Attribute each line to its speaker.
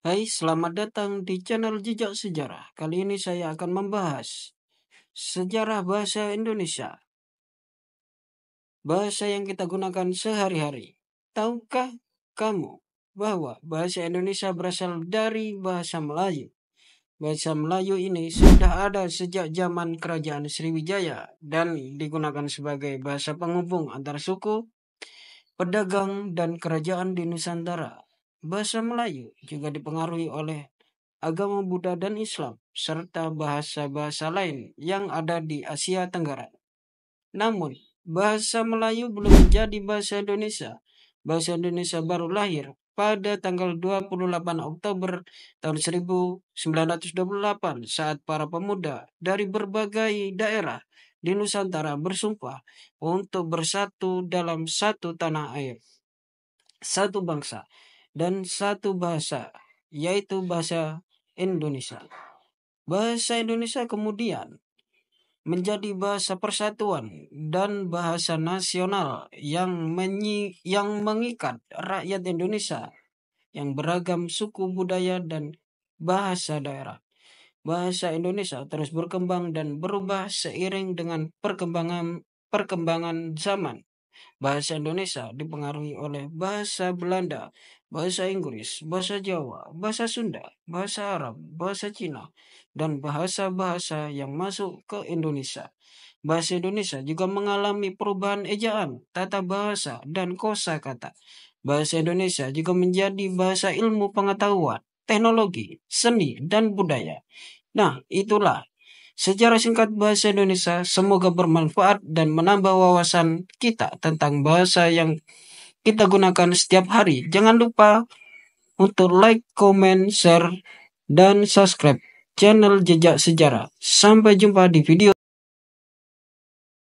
Speaker 1: Hai, selamat datang di channel Jejak Sejarah. Kali ini saya akan membahas sejarah bahasa Indonesia. Bahasa yang kita gunakan sehari-hari. Tahukah kamu bahwa bahasa Indonesia berasal dari bahasa Melayu? Bahasa Melayu ini sudah ada sejak zaman Kerajaan Sriwijaya dan digunakan sebagai bahasa penghubung antar suku, pedagang, dan kerajaan di Nusantara Bahasa Melayu juga dipengaruhi oleh agama Buddha dan Islam, serta bahasa-bahasa lain yang ada di Asia Tenggara. Namun, bahasa Melayu belum menjadi bahasa Indonesia. Bahasa Indonesia baru lahir pada tanggal 28 Oktober tahun 1928 saat para pemuda dari berbagai daerah di Nusantara bersumpah untuk bersatu dalam satu tanah air, satu bangsa, dan satu bahasa, yaitu bahasa Indonesia. Bahasa Indonesia kemudian menjadi bahasa persatuan dan bahasa nasional yang menyi yang mengikat rakyat Indonesia yang beragam suku budaya dan bahasa daerah. Bahasa Indonesia terus berkembang dan berubah seiring dengan perkembangan perkembangan zaman Bahasa Indonesia dipengaruhi oleh bahasa Belanda, bahasa Inggris, bahasa Jawa, bahasa Sunda, bahasa Arab, bahasa Cina, dan bahasa-bahasa yang masuk ke Indonesia. Bahasa Indonesia juga mengalami perubahan ejaan, tata bahasa, dan kosa kata. Bahasa Indonesia juga menjadi bahasa ilmu pengetahuan, teknologi, seni, dan budaya. Nah, itulah Sejarah singkat bahasa Indonesia, semoga bermanfaat dan menambah wawasan kita tentang bahasa yang kita gunakan setiap hari. Jangan lupa untuk like, comment, share, dan subscribe channel Jejak Sejarah. Sampai jumpa di video.